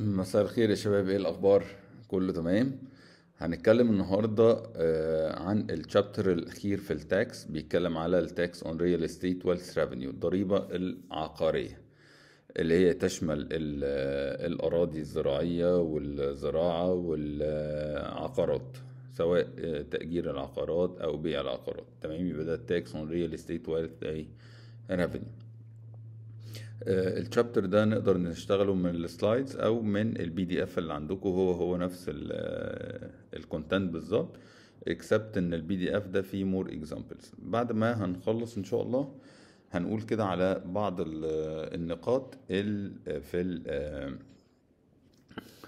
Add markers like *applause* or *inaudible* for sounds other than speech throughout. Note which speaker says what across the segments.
Speaker 1: مساء الخير يا شباب ايه الاخبار كله تمام هنتكلم النهارده آه، عن الشابتر الاخير في التاكس بيتكلم على التاكس اون ريال استيت ويلث ريفينيو الضريبه العقاريه اللي هي تشمل آه، الاراضي الزراعيه والزراعه والعقارات سواء آه، تاجير العقارات او بيع العقارات تمام يبقى ده التاكس اون ريال استيت ويلث ريفينيو آه، الشابتر ده نقدر نشتغله من السلايدز او من البي دي اف اللي عندكم هو هو نفس الكونتنت آه، بالظبط اكسبت ان البي دي اف ده فيه مور اكزامبلز بعد ما هنخلص ان شاء الله هنقول كده على بعض آه، النقاط في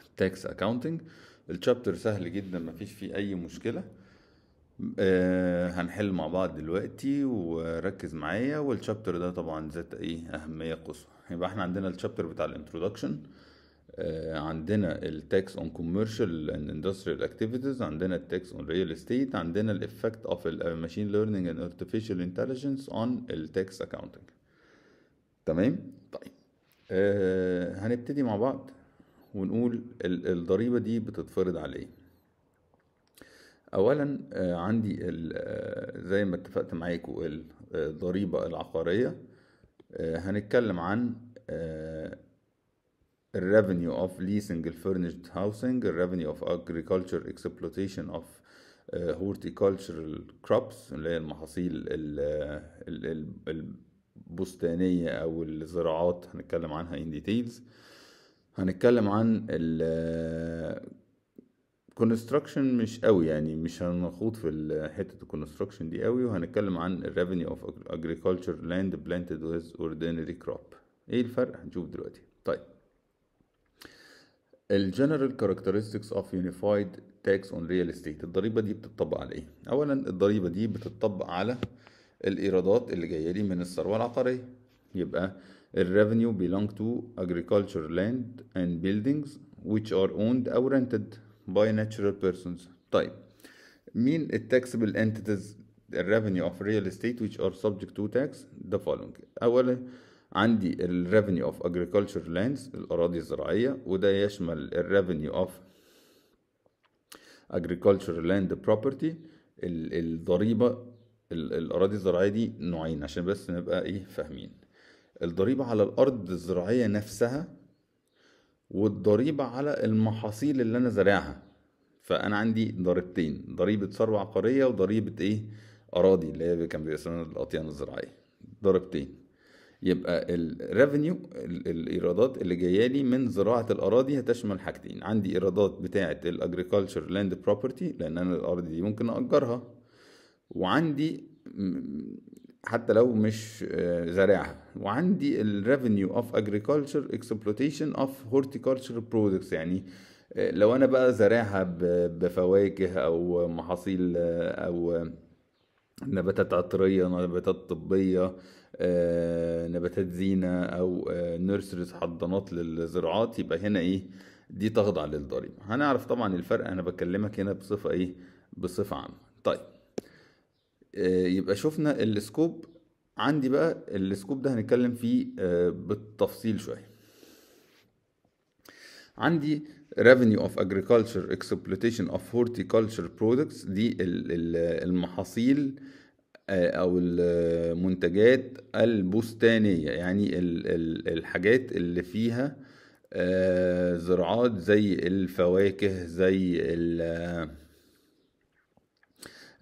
Speaker 1: التاكس اكاونتنج الشابتر سهل جدا مفيش فيه اي مشكله آه، هنحل مع بعض دلوقتي وركز معايا والشابتر ده طبعا ذات ايه اهميه قصوى يبقى احنا عندنا الشابتر بتاع الانترودكشن آه، عندنا التاكس اون كوميرشال اند اندستريال اكتيفيتيز عندنا التاكس اون ريال استيت عندنا الافكت اوف الماشين ليرنينج اند ارتفيشال انتليجنس اون التاكس اكاونتنج تمام طيب آه، هنبتدي مع بعض ونقول الضريبه دي بتتفرض على ايه اولا آه، عندي آه، زي ما اتفقت معاكم الضريبه آه، العقاريه هنتكلم عن الريفينيو اوف ليسنج الفرنشد هاوسنج الريفينيو اوف اجريكلتشر اكسبلوتيشن اوف هورتيكالتشرال كروبس اللي هي المحاصيل البستانيه او الزراعات هنتكلم عنها ان ديتيلز هنتكلم عن كونستراكشن مش قوي يعني مش هنخوض في حته الكونستراكشن دي قوي وهنتكلم عن الريفينيو اوف اجريكلتشر لاند بلانتد ويز اوردينري كروب ايه الفرق هنشوف دلوقتي طيب الجنرال كاركترستكس اوف يونيفايد تاكس اون ريال استيت الضريبه دي بتطبق على ايه اولا الضريبه دي بتطبق على الايرادات اللي جايه لي من الثروه العقاريه يبقى الريفينيو belong to agriculture land and buildings which are owned او rented باي natural بيرسونز طيب مين التاكسبل انتيتيز الريفينيو اوف ريال استيت which are subject to tax the following اولا عندي الريفينيو اوف agriculture lands الاراضي الزراعيه وده يشمل الريفينيو اوف agriculture land property الضريبه الاراضي الزراعيه دي نوعين عشان بس نبقى ايه فاهمين الضريبه على الارض الزراعيه نفسها والضريبة على المحاصيل اللي أنا زارعها فأنا عندي ضريبتين ضريبة ثروة عقارية وضريبة إيه أراضي اللي هي كان بيسموها الأطيان الزراعية ضريبتين يبقى الريفينيو الايرادات اللي جايه لي من زراعه الاراضي هتشمل حاجتين عندي ايرادات بتاعه الاجريكلتشر لاند بروبرتي لان انا الارض دي ممكن اجرها وعندي حتى لو مش آه، زارعها وعندي الريفينيو اوف اجريكلتشر اكسبلوتيشن اوف هورتيكلتشر برودكتس يعني آه، لو انا بقى زارعها بفواكه او محاصيل آه، او نباتات عطريه نباتات طبيه نباتات زينه او نيرسريز حضانات للزراعات يبقى هنا ايه دي تخضع للضريبه هنعرف طبعا الفرق انا بكلمك هنا بصفه ايه بصفه عامه طيب آه، يبقى شفنا السكوب عندي بقى السكوب ده هنتكلم فيه آه، بالتفصيل شويه عندي revenue of agriculture exploitation of horticulture products دي المحاصيل آه، او المنتجات البستانيه يعني الحاجات اللي فيها زراعات زي الفواكه زي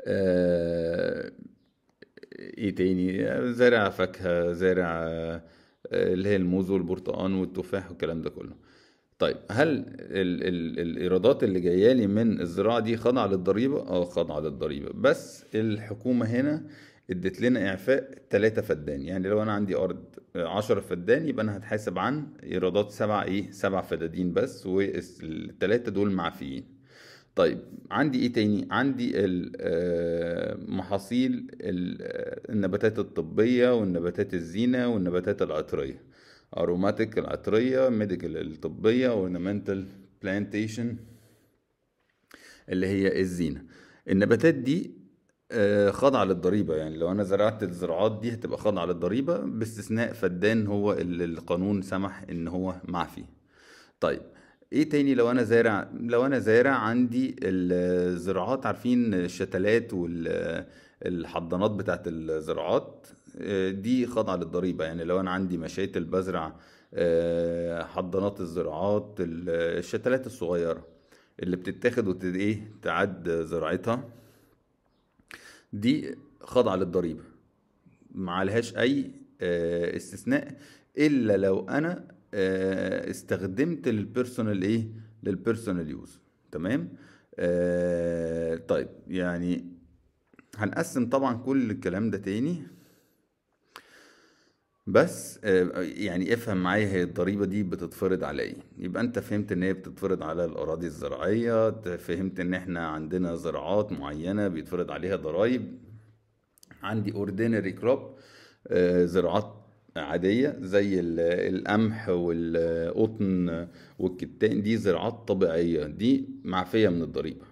Speaker 1: آه، ايه تاني زارع فاكهة زارع آه، اللي هي الموز والبرتقان والتفاح والكلام ده كله طيب هل ال ال الايرادات اللي جايه لي من الزراعه دي خاضعه للضريبه اه خاضعه للضريبه بس الحكومه هنا ادت لنا اعفاء ثلاثة فدان يعني لو انا عندي ارض عشرة فدان يبقى انا هتحاسب عن ايرادات سبعة ايه سبع فدادين بس والثلاثه دول معفيين طيب عندي ايه تاني عندي آه، محاصيل آه، النباتات الطبية والنباتات الزينة والنباتات العطرية اروماتيك العطرية ميديكال الطبية اورنامنتال بلانتيشن اللي هي الزينة النباتات دي آه، خاضعة للضريبة يعني لو أنا زرعت الزراعات دي هتبقى خاضعة للضريبة باستثناء فدان هو اللي القانون سمح إن هو معفي طيب ايه تاني لو انا زارع لو انا زارع عندي الزراعات عارفين الشتلات والحضانات بتاعت الزراعات آه، دي خاضعة للضريبة يعني لو انا عندي مشاتل بزرع آه، حضانات الزراعات الشتلات الصغيرة اللي بتتاخد وتد ايه تعد زراعتها دي خاضعة للضريبة معلهاش اي آه، استثناء الا لو انا آه، استخدمت للبيرسونال ايه للبيرسونال يوز تمام آه، طيب يعني هنقسم طبعا كل الكلام ده تاني بس آه، يعني افهم معايا هي الضريبه دي بتتفرض على ايه يبقى انت فهمت ان هي بتتفرض على الاراضي الزراعيه فهمت ان احنا عندنا زراعات معينه بيتفرض عليها ضرايب عندي اوردينري كروب زراعات عادية زي القمح والقطن والكتان دي زراعات طبيعية دي معفية من الضريبة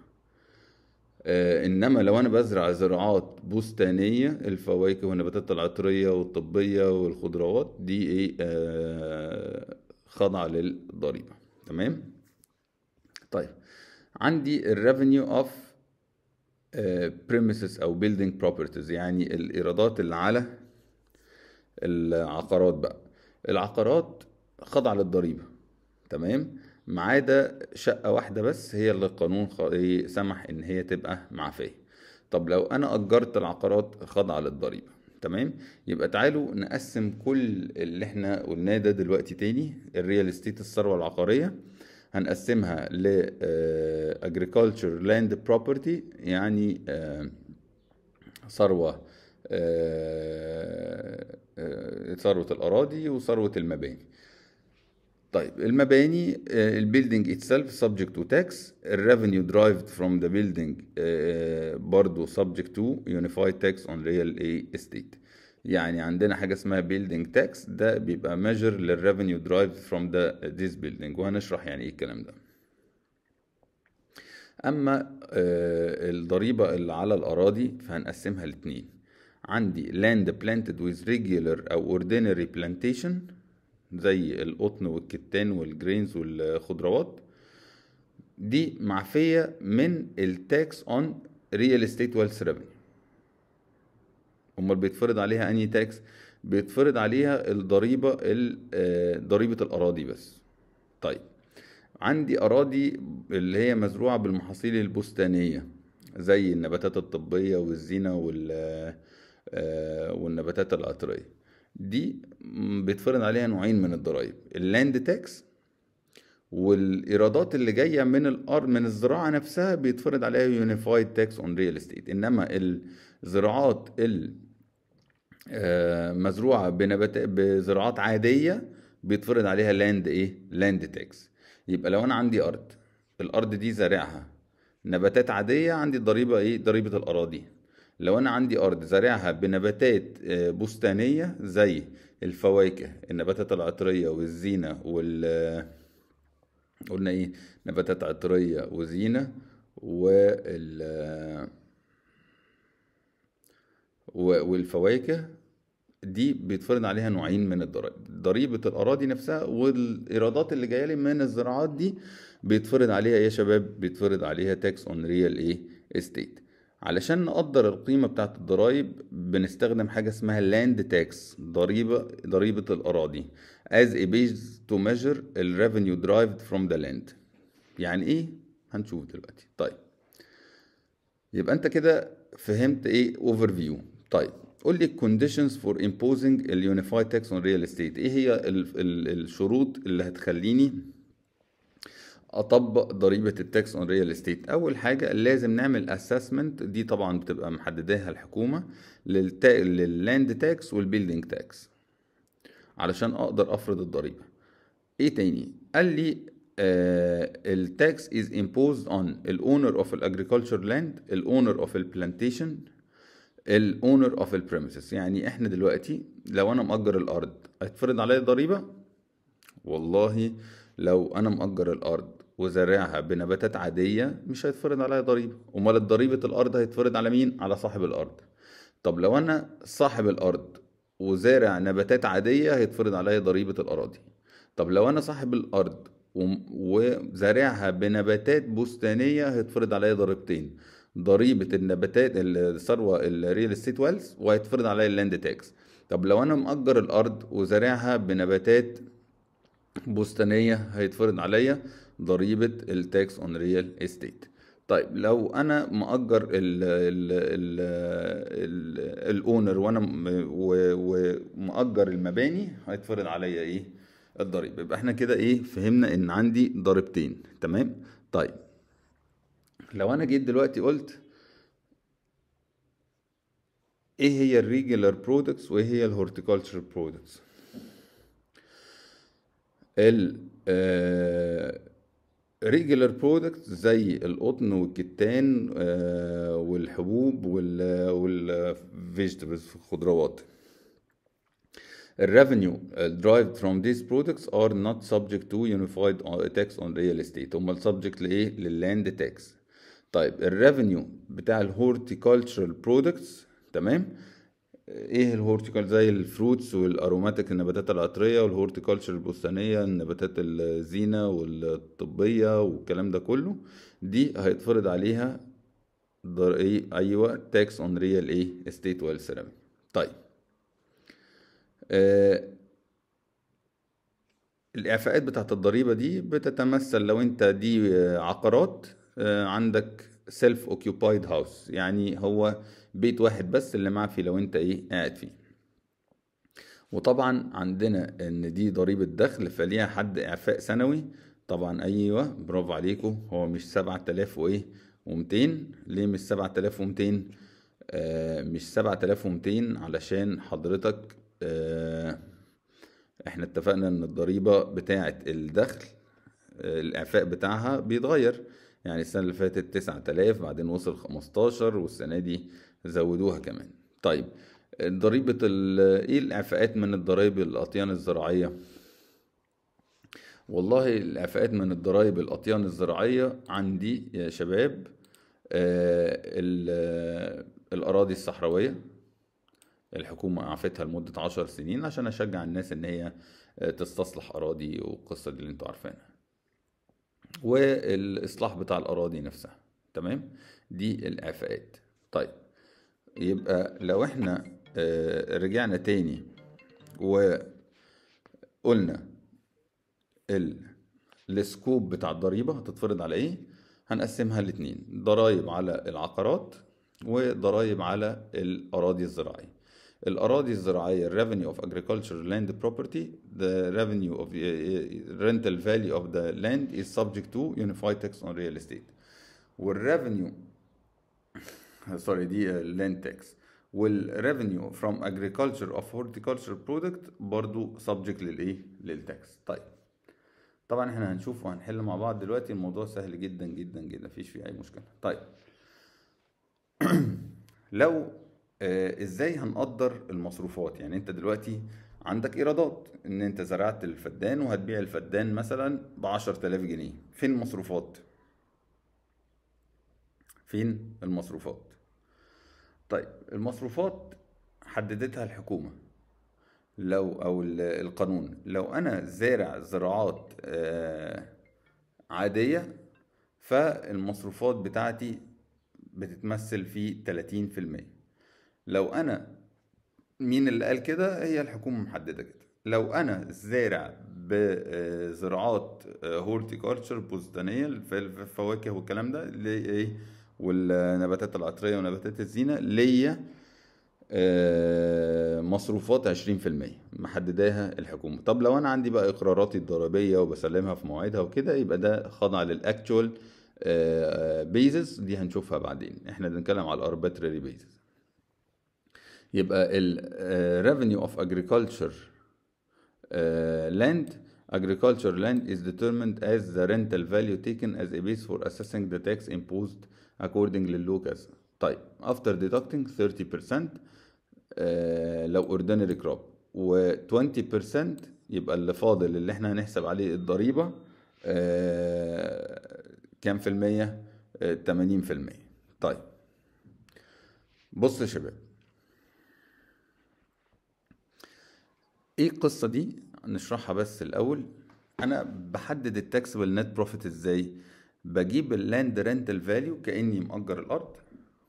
Speaker 1: آه، انما لو انا بزرع زراعات بستانيه الفواكه والنباتات العطريه والطبيه والخضروات دي ايه آه، خاضعه للضريبه تمام طيب عندي الريفينيو اوف بريمسز او بيلدينج بروبرتيز يعني الايرادات اللي على العقارات بقى العقارات خاضعة للضريبة تمام ما عدا شقة واحدة بس هي اللي القانون سمح إن هي تبقى معفية طب لو أنا أجرت العقارات خاضعة للضريبة تمام يبقى تعالوا نقسم كل اللي احنا قلناه ده دلوقتي تاني الريال استيت الثروة العقارية هنقسمها ل اجريكالتشر لاند بروبرتي يعني آه، ثروة آه، آه، ثروة الأراضي وثروة المباني طيب المباني البيلدينج اتسلف سبجكت تو تاكس الريفينيو درايفد فروم ذا بيلدينج برضه سبجكت تو يونيفايد تاكس اون ريال اي استيت يعني عندنا حاجه اسمها بيلدينج تاكس ده بيبقى ميجر للريفينيو درايفد فروم ذا ذيس بيلدينج وهنشرح يعني ايه الكلام ده اما آه، الضريبه اللي على الاراضي فهنقسمها لاتنين عندي land planted with regular أو ordinary plantation زي القطن والكتان والجرينز والخضروات دي معفية من التاكس اون ريال استيت wealth revenue امال بيتفرض عليها اني تاكس بيتفرض عليها الضريبة آه، ضريبة الأراضي بس طيب عندي أراضي اللي هي مزروعة بالمحاصيل البستانية زي النباتات الطبية والزينة وال آه، آه، والنباتات القطريه دي بيتفرض عليها نوعين من الضرائب اللاند تاكس والايرادات اللي جايه من الارض من الزراعه نفسها بيتفرض عليها يونيفايد تاكس اون ريال استيت انما الزراعات المزروعه آه، بنبات بزراعات عاديه بيتفرض عليها لاند ايه لاند تاكس يبقى لو انا عندي ارض الارض دي زارعها نباتات عاديه عندي ضريبه ايه ضريبه الاراضي لو انا عندي ارض زارعها بنباتات آه، بستانيه زي الفواكه النباتات العطريه والزينه وال آه، قلنا ايه نباتات عطريه وزينه وال آه، والفواكه دي بيتفرض عليها نوعين من الضرائب ضريبه الاراضي نفسها والايرادات اللي جايه لي من الزراعات دي بيتفرض عليها ايه يا شباب بيتفرض عليها تاكس اون ريال ايه استيت علشان نقدر القيمة بتاعة الضرايب بنستخدم حاجة اسمها لاند تاكس ضريبة ضريبة الأراضي as a base to measure the revenue derived from the land يعني إيه؟ هنشوف دلوقتي طيب يبقى أنت كده فهمت إيه overview طيب قول لي conditions for imposing a unified tax on real estate إيه هي الشروط اللي هتخليني اطبق ضريبه التاكس اون ريال استيت اول حاجه لازم نعمل اسسمنت دي طبعا بتبقى محدداها الحكومه للتا... لللاند تاكس والبيلدينج تاكس علشان اقدر افرض الضريبه ايه تاني قال لي التاكس از امبوزد اون الاونر اوف الاجريكلتشر لاند الاونر اوف البلانتيشن الاونر اوف البريمسز يعني احنا دلوقتي لو انا مأجر الارض هيتفرض عليا ضريبه والله لو انا مأجر الارض وزارعها بنباتات عادية مش هيتفرض عليها ضريبة أمال الضريبة الأرض هيتفرض على مين؟ على صاحب الأرض طب لو أنا صاحب الأرض وزارع نباتات عادية هيتفرض عليا ضريبة الأراضي طب لو أنا صاحب الأرض وزارعها بنباتات بستانية هيتفرض عليا ضريبتين ضريبة النباتات الثروة الريال استيت ويلز وهيتفرض عليا اللاند تاكس طب لو أنا مأجر الأرض وزارعها بنباتات بستانيه هيتفرض عليا ضريبه التاكس اون ريال استيت طيب لو انا مأجر الـ ال ال ال الاونر وانا ومأجر المباني هيتفرض عليا ايه الضريبه يبقى احنا كده ايه فهمنا ان عندي ضريبتين تمام طيب لو انا جيت دلوقتي قلت ايه هي الريجولار برودكتس وايه هي الهورتيكالتشر برودكتس ال ريجولار آه، برودكت زي القطن والكتان آه، والحبوب والفيجيتابلز الخضروات الريفينيو derived from these products are not subject to unified tax on real estate هم subject لايه لللاند تاكس طيب الريفينيو بتاع الهورتيكالتشرال برودكتس تمام ايه الهورتيكال زي الفروتس والاروماتيك النباتات العطريه والهورتيكالتشر البستانيه النباتات الزينه والطبيه والكلام ده كله دي هيتفرض عليها ايه ايوه تاكس اون ريال ايه استيت ويل سيراميك طيب آه الاعفاءات بتاعت الضريبه دي بتتمثل لو انت دي عقارات آه عندك سيلف اوكيوبايد هاوس يعني هو بيت واحد بس اللي معفي لو انت ايه قاعد فيه وطبعا عندنا ان دي ضريبة دخل فليها حد اعفاء سنوي طبعا ايوه برافو عليكم هو مش سبعة تلاف وايه ومتين ليه مش سبعة تلاف ومتين آه مش سبعة تلاف ومتين علشان حضرتك آه احنا اتفقنا ان الضريبة بتاعة الدخل آه الاعفاء بتاعها بيتغير يعني السنة اللي فاتت 9000 بعدين وصل 15 والسنة دي زودوها كمان طيب ضريبة ايه الإعفاءات من الضرائب الأطيان الزراعية والله الإعفاءات من الضرائب الأطيان الزراعية عندي يا شباب آه الأراضي الصحراوية الحكومة أعفتها لمدة عشر سنين عشان أشجع الناس إن هي آه، تستصلح أراضي والقصة دي اللي انتوا عارفينها والاصلاح بتاع الاراضي نفسها تمام دي الاعفاءات طيب يبقى لو احنا آه، رجعنا تاني وقلنا السكوب بتاع الضريبه هتتفرض على ايه هنقسمها لاتنين ضرايب على العقارات وضرايب على الاراضي الزراعيه الاراضي الزراعيه revenue of agricultural land property the revenue of uh, rental value of the land is subject to unified tax on real estate وال revenue sorry دي uh, land tax وال revenue from agriculture of horticultural product برضو subject للايه tax طيب طبعا احنا هنشوف وهنحل مع بعض دلوقتي الموضوع سهل جدا جدا جدا مفيش فيه اي مشكله طيب لو آه، ازاي هنقدر المصروفات يعني انت دلوقتي عندك ايرادات ان انت زرعت الفدان وهتبيع الفدان مثلا ب 10000 جنيه فين المصروفات فين المصروفات طيب المصروفات حددتها الحكومة لو او القانون لو انا زارع زراعات آه، عادية فالمصروفات بتاعتي بتتمثل في 30% لو انا مين اللي قال كده هي الحكومه محدده كده لو انا زارع بزراعات هورتيكالتشر آه، بستانيه الفواكه والكلام ده ايه والنباتات العطريه ونباتات الزينه ليا آه، مصروفات عشرين في المية محدداها الحكومة طب لو أنا عندي بقى إقراراتي الضريبية وبسلمها في مواعيدها وكده يبقى ده خضع للأكتشوال بيزس آه، دي هنشوفها بعدين احنا بنتكلم على الأرباتري بيزس يبقى ال revenue of agriculture land agriculture land is determined as the rental value taken as a base for assessing the tax imposed according to للوكاس طيب after deducting 30% uh, لو ordinary crop و 20% يبقى اللي فاضل اللي احنا هنحسب عليه الضريبة كام في المية؟ 80% طيب بص يا شباب ايه القصه دي نشرحها بس الاول انا بحدد التاكسبل نت بروفيت ازاي بجيب اللاند رينتال فاليو كاني مأجر الارض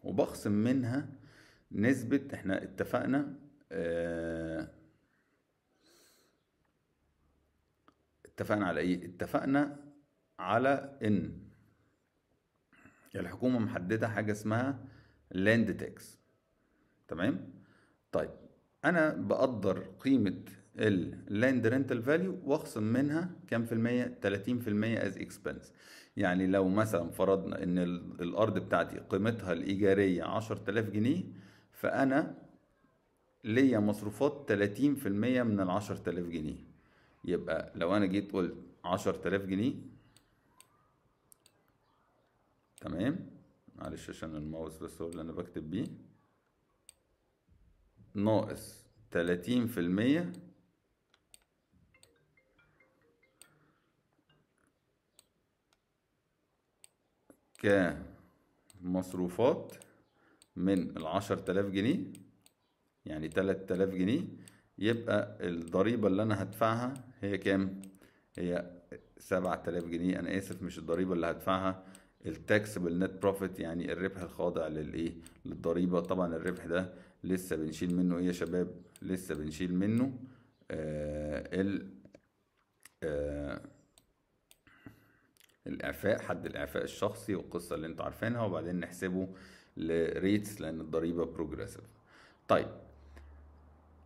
Speaker 1: وبخصم منها نسبه احنا اتفقنا اه اتفقنا على ايه اتفقنا على ان الحكومه محدده حاجه اسمها لاند تاكس تمام طيب انا بقدر قيمه اللاند رنتال فاليو واخصم منها كام في المية 30 في المية از اكسبنس يعني لو مثلا فرضنا ان الارض بتاعتي قيمتها الايجاريه تلاف جنيه فانا ليا مصروفات 30% من العشر تلاف جنيه يبقى لو انا جيت قلت تلاف جنيه تمام معلش عشان الماوس بس هو اللي انا بكتب بيه ناقص تلاتين في المية كمصروفات من العشر تلاف جنيه يعني تلات تلاف جنيه يبقى الضريبة اللي أنا هدفعها هي كام؟ هي سبعة تلاف جنيه أنا آسف مش الضريبة اللي هدفعها التاكس بالنت بروفيت يعني الربح الخاضع للايه للضريبه طبعا الربح ده لسه بنشيل منه ايه يا شباب لسه بنشيل منه آه ال آه الاعفاء حد الاعفاء الشخصي والقصه اللي انتوا عارفينها وبعدين نحسبه لريتس لان الضريبه بروجريسيف طيب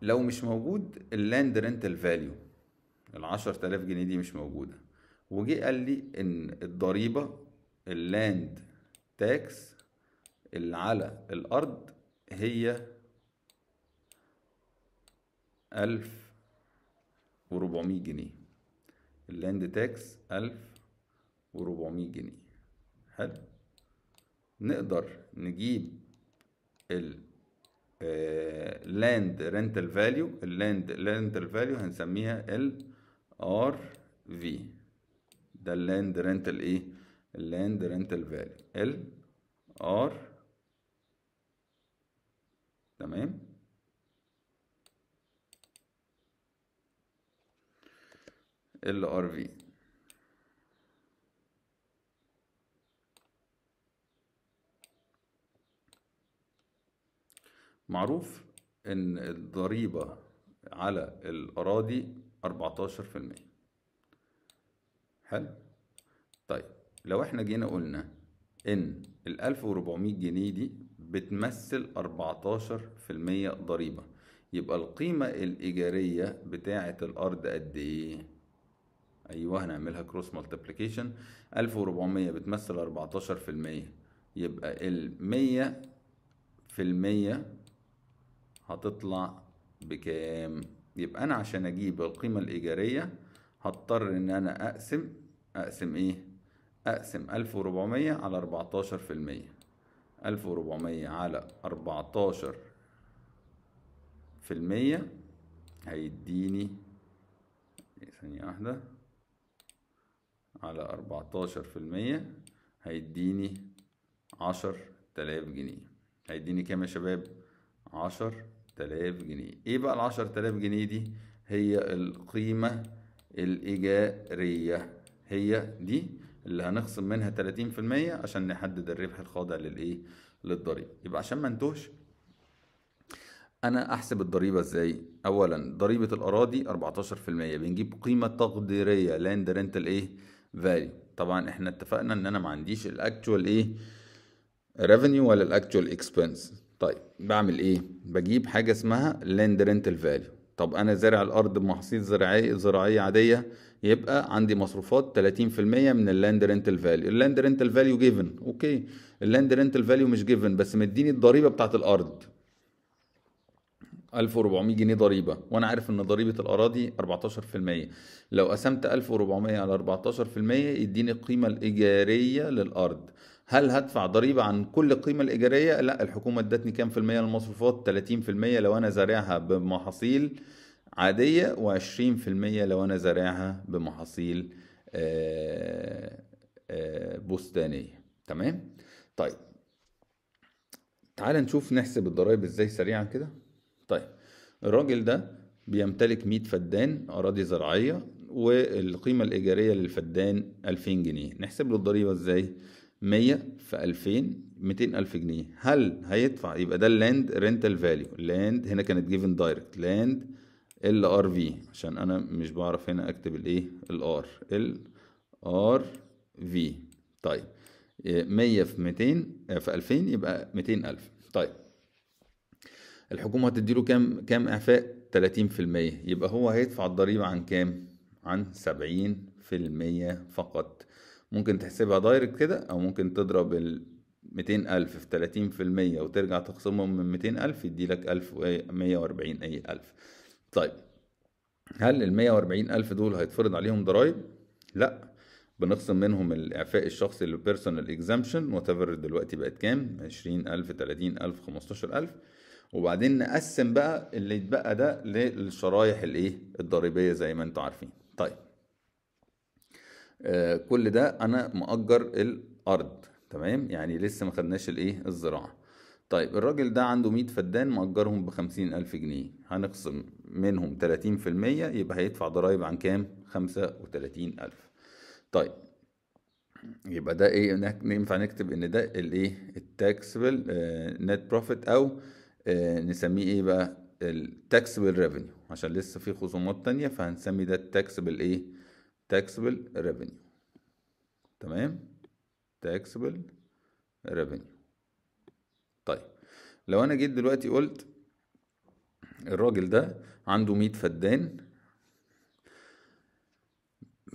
Speaker 1: لو مش موجود اللاند رنتال فاليو ال 10000 جنيه دي مش موجوده وجي قال لي ان الضريبه اللاند تاكس اللي على الارض هي ألف وربعمية جنيه اللاند تاكس ألف وربعمية جنيه حلو نقدر نجيب ال لاند رنتال فاليو اللاند رنتال فاليو هنسميها ال ار في ده اللاند رنتال ايه اللاند رنتال فاليو ال ار تمام ال ار في معروف ان الضريبة على الاراضي 14% حلو طيب لو احنا جينا قلنا ان ال 1400 جنيه دي بتمثل 14% ضريبة يبقى القيمة الإيجارية بتاعة الأرض قد إيه؟ ايوه هنعملها كروس مالتيبليكيشن 1400 بتمثل 14% يبقى ال 100 في المية هتطلع بكام يبقى انا عشان اجيب القيمة الايجارية هضطر ان انا اقسم اقسم ايه اقسم 1400 على 14 في المية 1400 على 14 في المية هيديني ثانية واحدة على 14% هيديني عشر تلاف جنيه هيديني كام يا شباب عشر تلاف جنيه ايه بقى العشر تلاف جنيه دي هي القيمة الإيجارية هي دي اللي هنخصم منها تلاتين في المية عشان نحدد الربح الخاضع للإيه للضريبة يبقى عشان ما انتهش أنا أحسب الضريبة إزاي أولا ضريبة الأراضي أربعتاشر في المية بنجيب قيمة تقديرية لاند رنتال إيه فاري طبعا احنا اتفقنا ان انا ما عنديش الاكتوال ايه ريفينيو ولا الاكتوال اكسبنس طيب بعمل ايه بجيب حاجه اسمها لاند rental فاليو طب انا زارع الارض بمحاصيل زراعيه زراعيه عاديه يبقى عندي مصروفات 30% من اللاند رينتال فاليو اللاند رينتال فاليو جيفن اوكي اللاند رينتال فاليو مش جيفن بس مديني الضريبه بتاعه الارض 1400 جنيه ضريبة وأنا عارف إن ضريبة الأراضي 14% لو قسمت 1400 على 14% يديني القيمة الإيجارية للأرض هل هدفع ضريبة عن كل قيمة الإيجارية؟ لا الحكومة ادتني كام في المية المصروفات؟ 30% لو أنا زارعها بمحاصيل عادية و20% لو أنا زارعها بمحاصيل آه، آه، بستانية تمام؟ طيب تعال نشوف نحسب الضرائب ازاي سريعا كده الراجل ده بيمتلك 100 فدان أراضي زراعية والقيمة الإيجارية للفدان 2000 جنيه نحسب له الضريبة إزاي؟ 100 في 2000 200 ألف جنيه هل هيدفع يبقى ده اللاند رينتال فاليو لاند هنا كانت جيفن دايركت لاند ال ار في عشان انا مش بعرف هنا اكتب الايه الار ال ار في طيب 100 في 200 في 2000 يبقى 200 ألف طيب الحكومه هتدي له كام كام اعفاء 30% يبقى هو هيدفع الضريبه عن كام عن 70% فقط ممكن تحسبها دايركت كده او ممكن تضرب ال 200000 في 30 في المية وترجع تخصمهم من 200000 يدي لك 1140 أي 1000 طيب هل ال 140000 دول هيتفرض عليهم ضرائب؟ لا بنخصم منهم الإعفاء الشخصي للبيرسونال اكزامشن وات دلوقتي بقت كام؟ 20000 30000 15000 وبعدين نقسم بقى اللي يتبقى ده للشرايح الايه الضريبيه زي ما انتم عارفين طيب آه كل ده انا مأجر الارض تمام يعني لسه ما خدناش الايه الزراعه طيب الراجل ده عنده 100 فدان مأجرهم بخمسين ألف جنيه هنقسم منهم 30% يبقى هيدفع ضرايب عن كام؟ خمسة وتلاتين ألف طيب يبقى ده ايه ينفع نكتب ان ده الايه التاكسبل نت بروفيت او آه، نسميه ايه بقى التاكسبل ريفينيو عشان لسه في خصومات تانية فهنسمي ده التاكسبل ايه تاكسبل ريفينيو تمام تاكسبل ريفينيو طيب لو انا جيت دلوقتي قلت الراجل ده عنده 100 فدان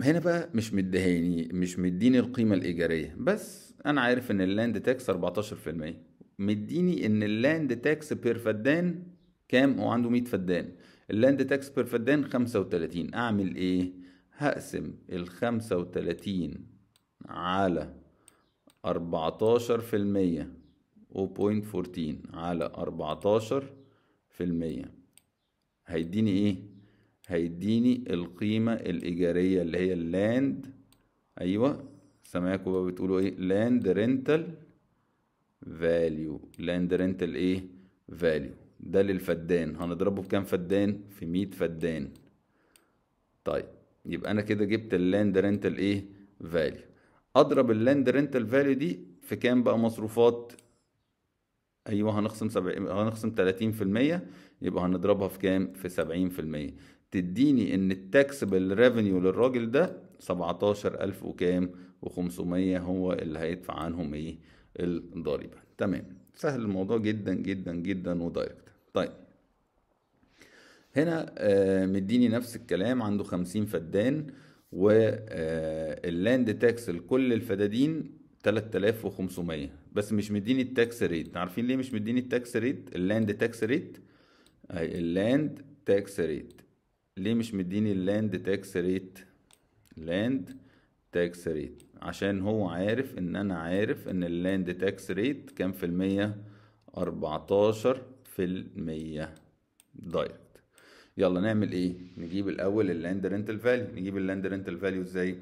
Speaker 1: هنا بقى مش مديهاني مش مديني القيمه الايجاريه بس انا عارف ان اللاند تاكس 14% مديني ان اللاند تاكس بير فدان كام هو عنده 100 فدان اللاند تاكس بير فدان 35 اعمل ايه هقسم ال 35 على 14 في المية 0.14 على 14 في المية هيديني ايه هيديني القيمة الإيجارية اللي هي اللاند أيوة سامعاكم بقى بتقولوا ايه لاند رينتال فاليو لاند رنتال ايه فاليو ده للفدان هنضربه بكام فدان في 100 فدان طيب يبقى انا كده جبت اللاند رنتال ايه فاليو اضرب اللاند رنتال فاليو دي في كام بقى مصروفات ايوه هنخصم 70 هنخصم 30% يبقى هنضربها في كام في 70% تديني ان التاكسبل ريفينيو للراجل ده 17000 وكام و500 هو اللي هيدفع عنهم ايه الضريبة تمام سهل الموضوع جدا جدا جدا ودايركت طيب هنا آه، مديني نفس الكلام عنده خمسين فدان واللاند آه، تاكس لكل الفدادين 3500 بس مش مديني التاكس ريت عارفين ليه مش مديني التاكس ريت اللاند تاكس ريت اي اللاند تاكس ريت ليه مش مديني اللاند تاكس ريت لاند تاكس ريت عشان هو عارف ان انا عارف ان اللاند تاكس ريت كام في المية اربعتاشر في المية دايركت يلا نعمل ايه نجيب الاول اللاند رينتال فاليو نجيب اللاند رينتال فاليو ازاي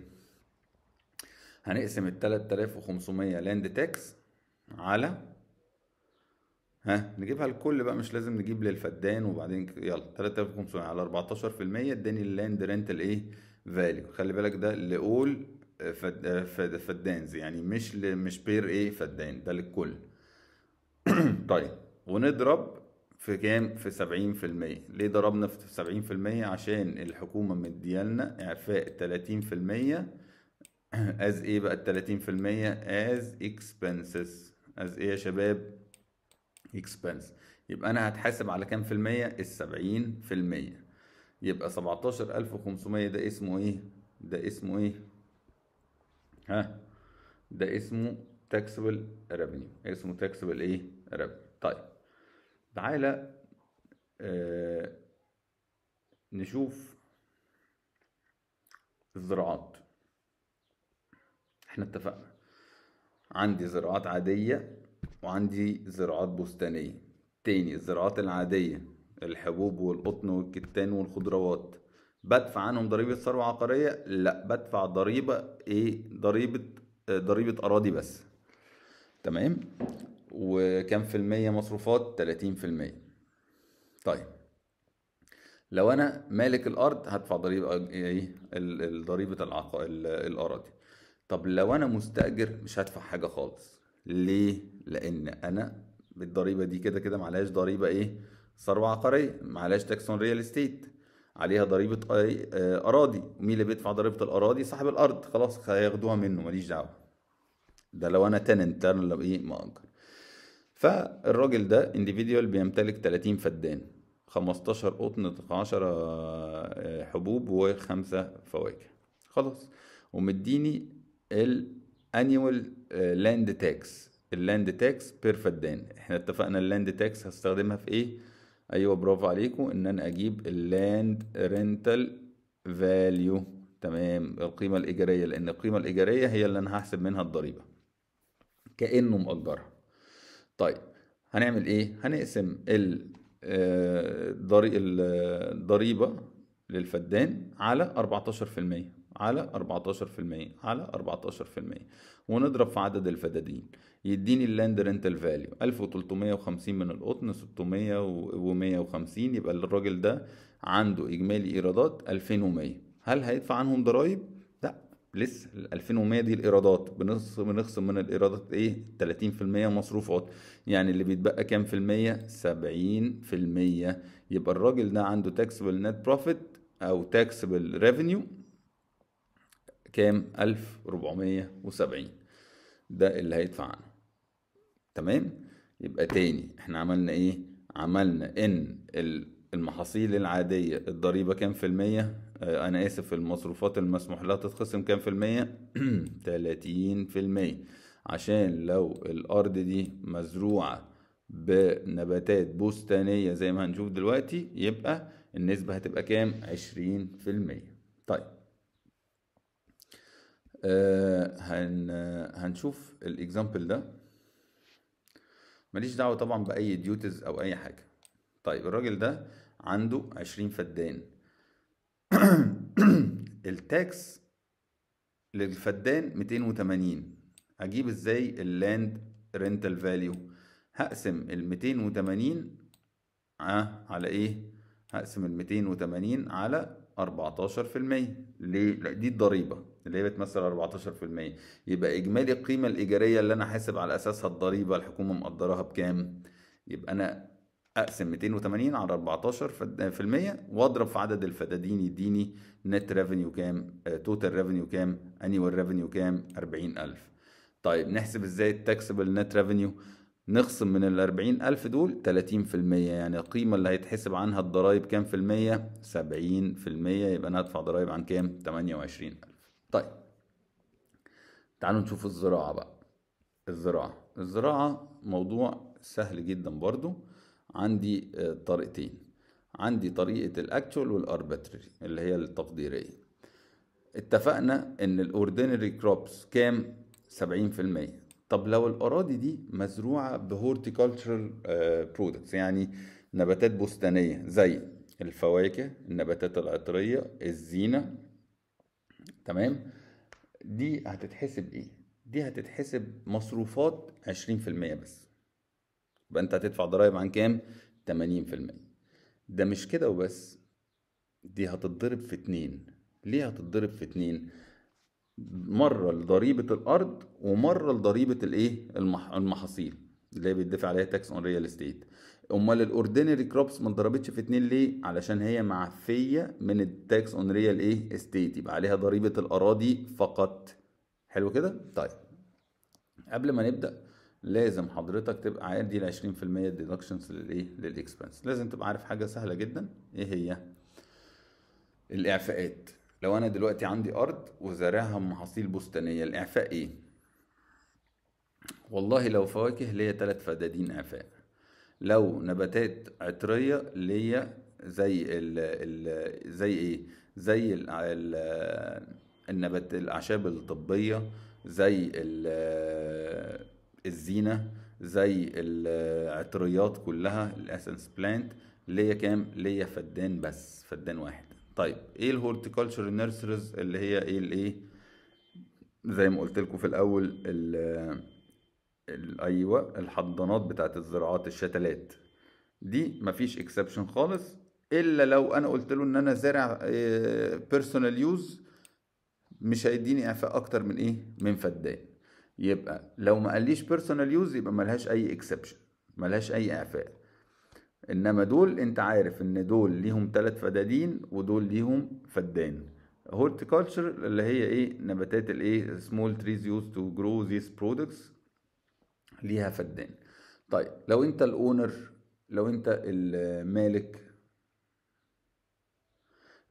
Speaker 1: هنقسم ال 3500 لاند تاكس على ها نجيبها لكل بقى مش لازم نجيب للفدان وبعدين يلا 3500 على 14% اداني اللاند رينتال ايه فاليو خلي بالك ده لاول فد فد فدانز يعني مش مش بير ايه فدان ده للكل *clears throat* طيب ونضرب في كام في سبعين في المية ليه ضربنا في سبعين في المية عشان الحكومة مديالنا إعفاء تلاتين في المية از *clears throat* ايه بقى التلاتين في المية از اكسبنسز از ايه يا شباب اكسبنس يبقى انا هتحاسب على كام في المية السبعين في المية يبقى سبعتاشر الف وخمسمية ده اسمه ايه ده اسمه ايه ها ده اسمه تاكسبل ريفينيو اسمه تاكسبل ايه ريفينيو طيب تعالى آه نشوف الزراعات احنا اتفقنا عندي زراعات عادية وعندي زراعات بستانية تاني الزراعات العادية الحبوب والقطن والكتان والخضروات بدفع عنهم ضريبة ثروة عقارية لا بدفع ضريبة ايه ضريبة ضريبة اراضي بس تمام وكم في المية مصروفات 30% في المية طيب لو انا مالك الارض هدفع ضريبة ايه ضريبة العق... الاراضي طب لو انا مستأجر مش هدفع حاجة خالص ليه لان انا بالضريبة دي كده كده معلاش ضريبة ايه ثروة عقارية معلاش تاكس ريال استيت عليها ضريبه آه، اراضي مين اللي بيدفع ضريبه الاراضي صاحب الارض خلاص هياخدوها منه ماليش دعوه ده لو انا تننت انا لو ايه مأجر فالراجل ده انديفيديوال بيمتلك 30 فدان 15 قطن 10 آه، حبوب و5 فواكه خلاص ومديني الانيوال لاند تاكس اللاند تاكس بير فدان احنا اتفقنا اللاند تاكس هستخدمها في ايه ايوه برافو عليكم ان انا اجيب اللاند رنتال فاليو تمام القيمه الايجاريه لان القيمه الايجاريه هي اللي انا هحسب منها الضريبه كانه مأجرها طيب هنعمل ايه هنقسم آه، الضريبه للفدان على 14% على 14% على 14% ونضرب في عدد الفدادين يديني اللاند رنتال فاليو 1350 من القطن 600 و150 يبقى الراجل ده عنده اجمالي ايرادات 2100 هل هيدفع عنهم ضرايب لا لسه ال 2100 دي الايرادات بنخصم بنخصم من الايرادات ايه 30% مصروفات يعني اللي بيتبقى كام في المية 70% يبقى الراجل ده عنده تاكسبل نت بروفيت او تاكسبل ريفينيو كام 1470 ده اللي هيدفع عنه تمام يبقى تاني احنا عملنا ايه عملنا ان المحاصيل العادية الضريبة كام في المية اه انا اسف المصروفات المسموح لها تتخصم كام في المية *clears throat* تلاتين في المية عشان لو الارض دي مزروعة بنباتات بستانية زي ما هنشوف دلوقتي يبقى النسبة هتبقى كام عشرين في المية طيب آه هن هنشوف الاكزامبل ده ماليش دعوه طبعا باي ديوتز او اي حاجه طيب الراجل ده عنده عشرين فدان *clears throat* التاكس للفدان 280 هجيب ازاي اللاند رنتال فاليو هقسم ال 280 آه، على ايه هقسم ال 280 على 14% ليه لا دي الضريبه اللي هي بتمثل 14% يبقى اجمالي القيمه الايجاريه اللي انا حاسب على اساسها الضريبه الحكومه مقدراها بكام يبقى انا اقسم 280 على 14 واضرب في عدد الفدادين يديني نت ريفينيو كام توتال آه، ريفينيو كام انيوال ريفينيو كام 40000 طيب نحسب ازاي التاكسبل نت ريفينيو نخصم من ال 40000 دول 30% يعني القيمة اللي هيتحسب عنها الضرايب كام في المية؟ 70% يبقى أنا هدفع ضرايب عن كام؟ 28000 طيب تعالوا نشوف الزراعة بقى الزراعة الزراعة موضوع سهل جدا برضو عندي آه، طريقتين عندي طريقة الاكتشول والاربتري اللي هي التقديرية اتفقنا ان الاوردينري كروبس كام سبعين في المية طب لو الاراضي دي مزروعة بهورتيكالتشرال آه، برودكتس يعني نباتات بستانية زي الفواكه النباتات العطرية الزينة تمام دي هتتحسب ايه دي هتتحسب مصروفات 20% بس يبقى انت هتدفع ضرائب عن كام 80% ده مش كده وبس دي هتتضرب في اتنين ليه هتتضرب في اتنين مرة لضريبة الأرض ومرة لضريبة الإيه؟ المحاصيل اللي هي بيدفع عليها تاكس أون ريال استيت امال الاوردينري كروبس ما اتضربتش في اتنين ليه علشان هي معفيه من التاكس اون ريال ايه استيت يبقى عليها ضريبه الاراضي فقط حلو كده طيب قبل ما نبدا لازم حضرتك تبقى عارف دي ال 20% ديدكشنز للايه للاكسبنس لازم تبقى عارف حاجه سهله جدا ايه هي الاعفاءات لو انا دلوقتي عندي ارض وزارعها محاصيل بستانيه الاعفاء ايه والله لو فواكه ليا تلات فدادين اعفاء لو نباتات عطريه اللي هي زي ال ال زي ايه زي ال الـ النبات الاعشاب الطبيه زي ال الزينه زي العطريات كلها الاسنس بلانت ليا كام ليا فدان بس فدان واحد طيب ايه الهورتيكالتشر نيرسرز اللي هي ايه الايه زي ما قلت لكم في الاول ايوه الحضانات بتاعت الزراعات الشتلات دي مفيش اكسبشن خالص الا لو انا قلت له ان انا زارع بيرسونال آه، يوز مش هيديني اعفاء اكتر من ايه من فدان يبقى لو ما قاليش بيرسونال يوز يبقى ملهاش اي اكسبشن ملهاش اي اعفاء انما دول انت عارف ان دول ليهم ثلاث فدادين ودول ليهم فدان هورتيكالتشر اللي هي ايه نباتات الايه سمول تريز يوز تو جرو ذيس برودكتس ليها فدان طيب لو انت الاونر لو انت المالك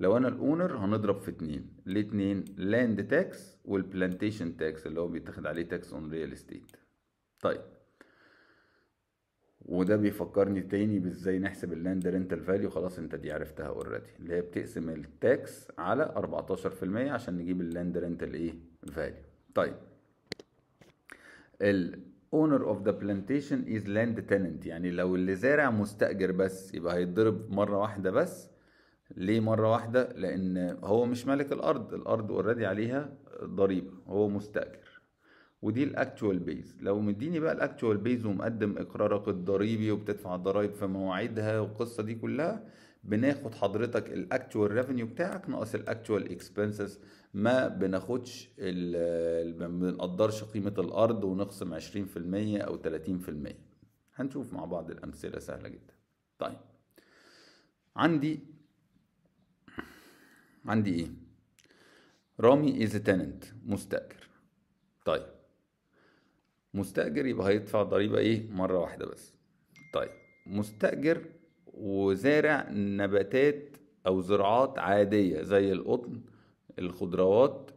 Speaker 1: لو انا الاونر هنضرب في اتنين الاتنين لاند تاكس والبلانتيشن تاكس اللي هو بيتاخد عليه تاكس اون ريال استيت طيب وده بيفكرني تاني بازاي نحسب اللاند رنتال فاليو خلاص انت دي عرفتها اوريدي اللي هي بتقسم التاكس على 14% عشان نجيب اللاند رنتال ايه فاليو طيب ال owner of the plantation is land tenant يعني لو اللي زارع مستأجر بس يبقى هيتضرب مرة واحدة بس ليه مرة واحدة؟ لأن هو مش مالك الأرض الأرض اوريدي عليها ضريبة هو مستأجر ودي الاكتوال بيز لو مديني بقى الاكتوال بيز ومقدم اقرارك الضريبي وبتدفع الضرايب في مواعيدها والقصه دي كلها بناخد حضرتك الاكتوال ريفينيو بتاعك ناقص الاكتوال اكسبنسز ما بناخدش ما بنقدرش قيمه الارض ونخصم 20% او 30% هنشوف مع بعض الامثله سهله جدا طيب عندي عندي ايه رامي از تننت مستاجر طيب مستاجر يبقى هيدفع ضريبه ايه مره واحده بس طيب مستاجر وزارع نباتات أو زراعات عادية زي القطن الخضروات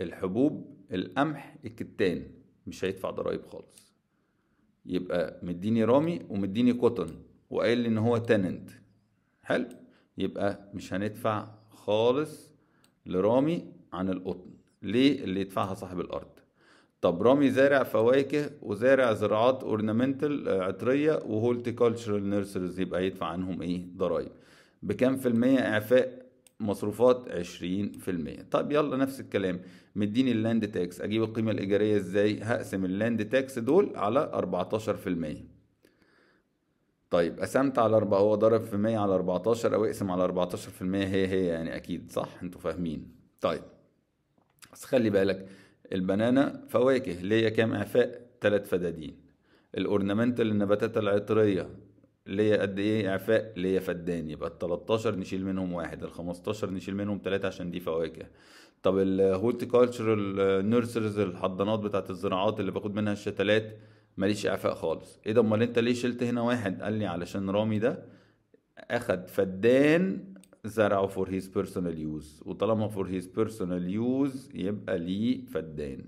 Speaker 1: الحبوب القمح الكتان مش هيدفع ضرائب خالص يبقى مديني رامي ومديني قطن وقال لي ان هو تننت حلو يبقى مش هندفع خالص لرامي عن القطن ليه اللي يدفعها صاحب الارض طب رامي زارع فواكه وزارع زراعات اورنامنتال آه، عطريه وهولتيكالتشرال نيرسرز يبقى يدفع عنهم ايه ضرايب بكام في المية اعفاء مصروفات 20% طب يلا نفس الكلام مديني اللاند تاكس اجيب القيمة الايجارية ازاي هقسم اللاند تاكس دول على 14% طيب قسمت على أربعة هو ضرب في مية على أربعتاشر أو اقسم على أربعتاشر في المية هي هي يعني أكيد صح أنتوا فاهمين طيب بس خلي بالك البنانا فواكه ليا كام اعفاء تلات فدادين الاورنمنت النباتات العطريه ليا قد ايه اعفاء ليا فدان يبقى ال 13 نشيل منهم واحد ال 15 نشيل منهم ثلاثه عشان دي فواكه طب الهورتيكالتشرال نيرسرز الحضانات بتاعه الزراعات اللي باخد منها الشتلات ماليش اعفاء خالص ايه ده امال انت ليه شلت هنا واحد قال لي علشان رامي ده اخد فدان زرعه فور هيز بيرسونال يوز وطالما فور هيز بيرسونال يوز يبقى ليه فدان